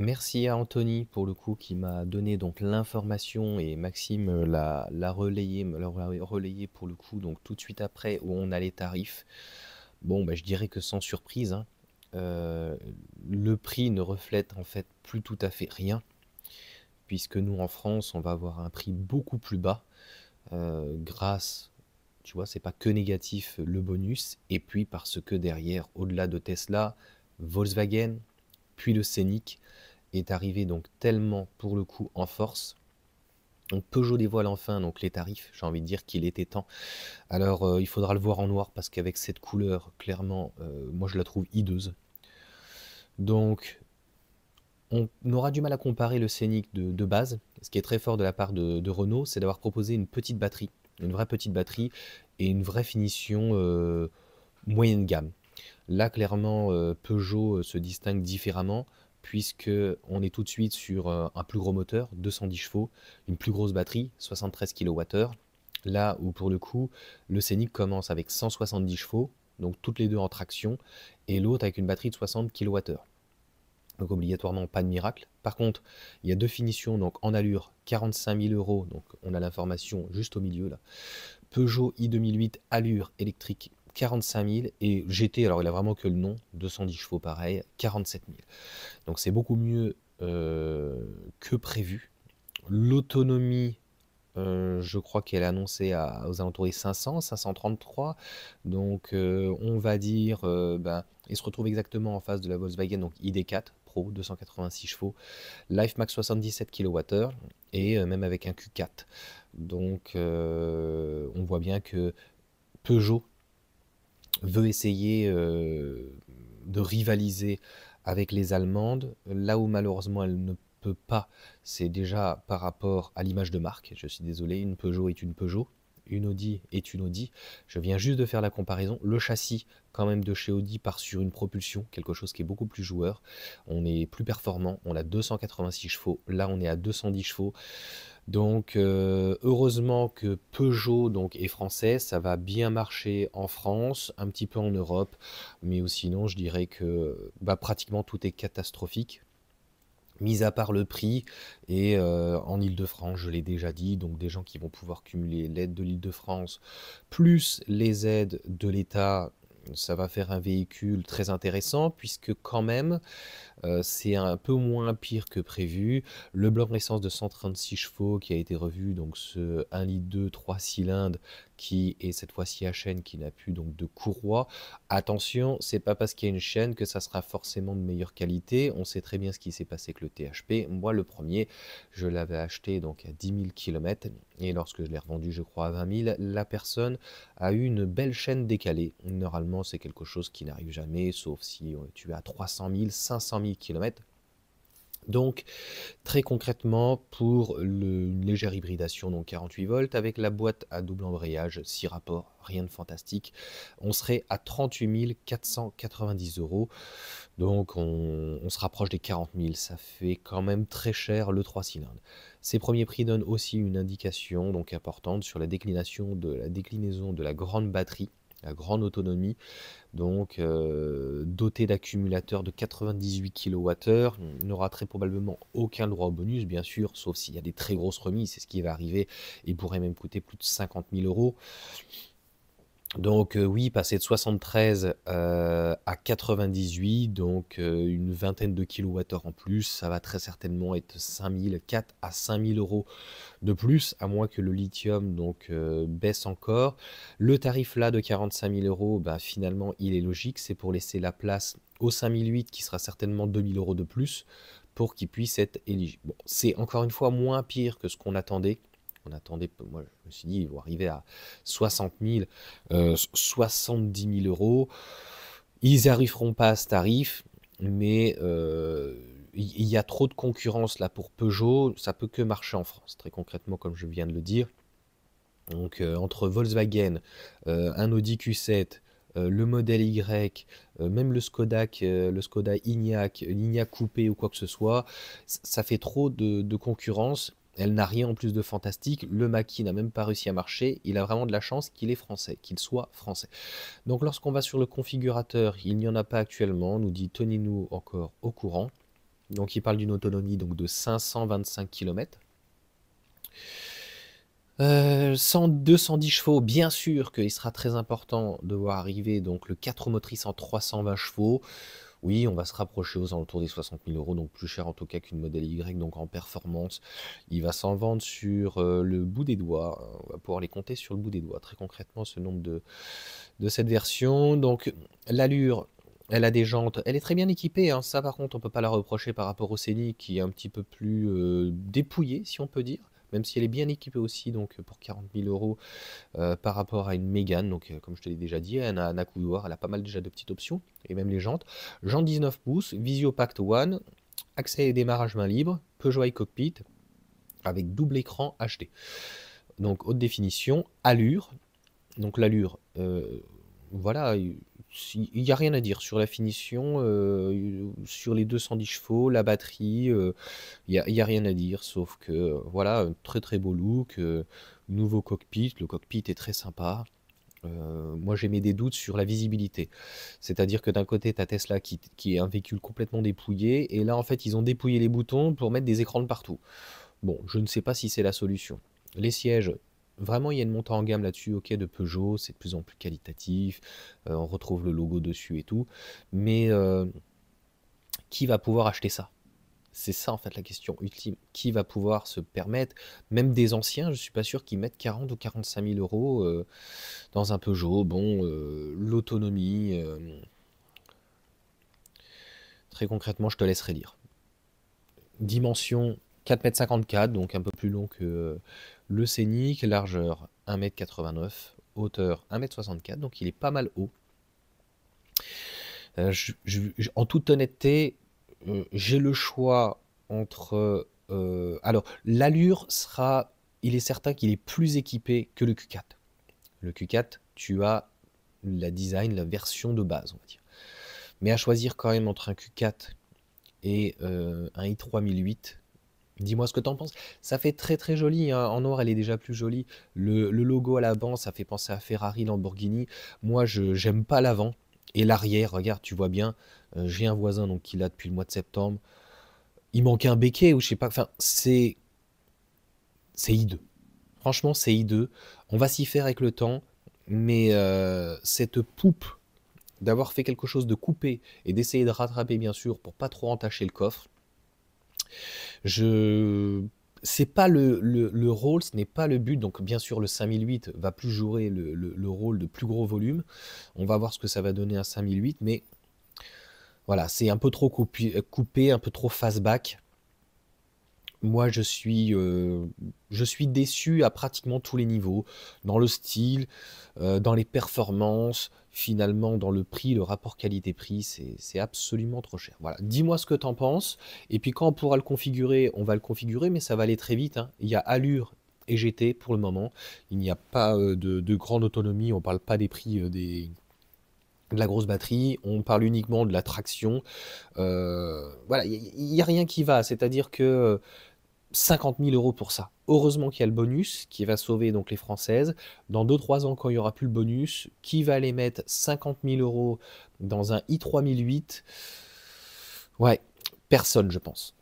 Merci à Anthony pour le coup qui m'a donné donc l'information et Maxime euh, l'a, relayé, pour le coup donc tout de suite après où on a les tarifs. Bon, ben je dirais que sans surprise, hein, euh, le prix ne reflète en fait plus tout à fait rien, puisque nous en France, on va avoir un prix beaucoup plus bas euh, grâce, tu vois, c'est pas que négatif le bonus, et puis parce que derrière, au-delà de Tesla, Volkswagen, puis le Scénic, est arrivé donc tellement pour le coup en force. Donc Peugeot dévoile enfin donc les tarifs, j'ai envie de dire qu'il était temps. Alors euh, il faudra le voir en noir parce qu'avec cette couleur, clairement, euh, moi je la trouve hideuse. Donc on aura du mal à comparer le Scénic de, base. Ce qui est très fort de la part de, Renault, c'est d'avoir proposé une petite batterie, une vraie petite batterie et une vraie finition euh, moyenne gamme. Là clairement Peugeot se distingue différemment puisque on est tout de suite sur euh, un plus gros moteur, 210 chevaux, une plus grosse batterie, 73 kWh. Là où pour le coup, le Scénic commence avec 170 chevaux, donc toutes les deux en traction, et l'autre avec une batterie de 60 kWh. Donc obligatoirement pas de miracle. Par contre, il y a deux finitions, donc en allure 45 000 euros, donc on a l'information juste au milieu là. Peugeot i2008 allure électrique 45 000 et GT, alors il a vraiment que le nom, 210 chevaux pareil, 47 000. Donc c'est beaucoup mieux euh, que prévu. L'autonomie, euh, je crois qu'elle est annoncée aux alentours des 500, 533. Donc euh, on va dire, ben, il se retrouve exactement en face de la Volkswagen, donc ID4 Pro, 286 chevaux, Life Max 77 kWh et même avec un Q4. Donc on voit bien que Peugeot veut essayer euh, de rivaliser avec les Allemandes, là où malheureusement elle ne peut pas, c'est déjà par rapport à l'image de marque. Je suis désolé, une Peugeot est une Peugeot une Audi est une Audi. Je viens juste de faire la comparaison. Le châssis, quand même, de chez Audi part sur une propulsion, quelque chose qui est beaucoup plus joueur. On est plus performant, on a 286 chevaux. Là, on est à 210 chevaux. Donc, euh, heureusement que Peugeot donc, est français, ça va bien marcher en France, un petit peu en Europe, mais sinon, je dirais que bah, pratiquement tout est catastrophique mis à part le prix. Et euh, en Ile-de-France, je l'ai déjà dit, donc des gens qui vont pouvoir cumuler l'aide de lîle de france plus les aides de l'État, ça va faire un véhicule très intéressant puisque quand même euh, c'est un peu moins pire que prévu. Le bloc essence de 136 chevaux qui a été revu, donc ce 12 litre 3 cylindres, qui est cette fois-ci chaîne qui n'a plus donc de courroie. Attention, c'est pas parce qu'il y a une chaîne que ça sera forcément de meilleure qualité. On sait très bien ce qui s'est passé avec le THP. Moi, le premier, je l'avais acheté donc à 10 000 km et lorsque je l'ai revendu, je crois, à 20 000, la personne a eu une belle chaîne décalée. Normalement, c'est quelque chose qui n'arrive jamais, sauf si euh, tu es à 300 000, 500 000 km. Donc très concrètement pour une légère hybridation donc 48 volts avec la boîte à double embrayage 6 rapports, rien de fantastique, on serait à 38 490 euros. Donc on, se rapproche des 40 000, ça fait quand même très cher le 3 cylindres. Ces premiers prix donnent aussi une indication donc importante sur la de la déclinaison de la grande batterie la grande autonomie, donc euh, doté d'accumulateurs de 98 kWh, n'aura très probablement aucun droit au bonus, bien sûr, sauf s'il y a des très grosses remises, c'est ce qui va arriver, et pourrait même coûter plus de 50 000 euros. Donc euh, oui, passer de 73 euh, à 98, donc euh, une vingtaine de kilowattheures en plus, ça va très certainement être 5000, 4 à 5000 euros de plus, à moins que le lithium donc baisse encore. Le tarif là de 45 000 euros, bah, finalement il est logique, c'est pour laisser la place au 5008 qui sera certainement 2000 euros de plus pour qu'il puisse être éligible. c'est encore une fois moins pire que ce qu'on attendait on attendait, moi je me suis dit, ils vont arriver à 60 000, 70 000 euros. Ils arriveront pas à ce tarif, mais euh, il y, a trop de concurrence là pour Peugeot. Ça peut que marcher en France, très concrètement, comme je viens de le dire. Donc euh, entre Volkswagen, euh, un Audi Q7, le modèle Y, même le Skoda, le Skoda Ignac, l'Ignac coupé ou quoi que ce soit, ça fait trop de concurrence elle n'a rien en plus de fantastique. Le maquis n'a même pas réussi à marcher. Il a vraiment de la chance qu'il est français, qu'il soit français. Donc lorsqu'on va sur le configurateur, il n'y en a pas actuellement, nous dit tenez-nous encore au courant. Donc il parle d'une autonomie donc, de 525 km. 210 chevaux, bien sûr qu'il sera très important de voir arriver donc le 4 motrices en 320 chevaux. Oui, on va se rapprocher aux alentours des 60 000 euros, donc plus cher en tout cas qu'une modèle Y, donc en performance. Il va s'en vendre sur euh, le bout des doigts. On va pouvoir les compter sur le bout des doigts, très concrètement, ce nombre de, de cette version. Donc l'allure, elle a des jantes, elle est très bien équipée, hein. ça par contre on peut pas la reprocher par rapport au Scénic qui est un petit peu plus euh, dépouillé si on peut dire même si elle est bien équipée aussi, donc euh, pour 40 000 euros euh, par rapport à une Mégane. Donc, euh, comme je te l'ai déjà dit, elle a un accoudoir, elle a pas mal déjà de petites options et même les jantes. Jante 19 pouces, Visio Pact One, accès et démarrage main libre, Peugeot et cockpit avec double écran HD. Donc, haute définition, allure. Donc, l'allure, voilà, il n'y a rien à dire sur la finition, euh, sur les 210 chevaux, la batterie, euh, il n'y a, a, rien à dire, sauf que euh, voilà, un très très beau look, nouveau cockpit, le cockpit est très sympa. moi j'ai mis des doutes sur la visibilité. C'est-à-dire que d'un côté, tu as Tesla qui, qui, est un véhicule complètement dépouillé, et là en fait ils ont dépouillé les boutons pour mettre des écrans de partout. Bon, je ne sais pas si c'est la solution. Les sièges, vraiment, il y a une montée en gamme là-dessus, ok, de Peugeot, c'est de plus en plus qualitatif, euh, on retrouve le logo dessus et tout, mais euh, qui va pouvoir acheter ça c'est ça en fait la question ultime. Qui va pouvoir se permettre, même des anciens, je ne suis pas sûr qu'ils mettent 40 ou 45 000 euros euh, dans un Peugeot. Bon, l'autonomie, très concrètement, je te laisserai lire. Dimension 4m54, donc un peu plus long que euh, le Scénic, largeur 1m89, hauteur 1m64, donc il est pas mal haut. Euh, en toute honnêteté, euh, j'ai le choix entre... alors, l'allure sera... Il est certain qu'il est plus équipé que le Q4. Le Q4, tu as la design, la version de base, on va dire. Mais à choisir quand même entre un Q4 et un i3008, Dis-moi ce que t'en penses. Ça fait très très joli. Hein. En noir, elle est déjà plus jolie. Le, logo à l'avant, ça fait penser à Ferrari, Lamborghini. Moi, je j'aime pas l'avant et l'arrière. Regarde, tu vois bien. Euh, j'ai un voisin donc qui l'a depuis le mois de septembre. Il manquait un béquet ou je sais pas. Enfin, c'est c'est hideux. Franchement, c'est hideux. On va s'y faire avec le temps, mais euh, cette poupe d'avoir fait quelque chose de coupé et d'essayer de rattraper bien sûr pour pas trop entacher le coffre je c'est pas le, rôle, ce n'est pas le but. Donc, bien sûr, le 5008 va plus jouer le, rôle de plus gros volume. On va voir ce que ça va donner à 5008, mais voilà, c'est un peu trop coupé, coupé un peu trop face back moi je suis, euh, je suis déçu à pratiquement tous les niveaux, dans le style, euh, dans les performances, finalement dans le prix, le rapport qualité-prix, c'est absolument trop cher. Voilà, dis-moi ce que tu en penses, et puis quand on pourra le configurer, on va le configurer, mais ça va aller très vite, hein. il y a Allure et GT pour le moment, il n'y a pas euh, de, grande autonomie, on ne parle pas des prix des de la grosse batterie, on parle uniquement de la traction. voilà, il n'y a, rien qui va. C'est-à-dire que 50 000 euros pour ça. Heureusement qu'il y a le bonus qui va sauver donc les Françaises. Dans 2-3 ans, quand il n'y aura plus le bonus, qui va aller mettre 50 000 euros dans un i3008 Ouais, personne, je pense.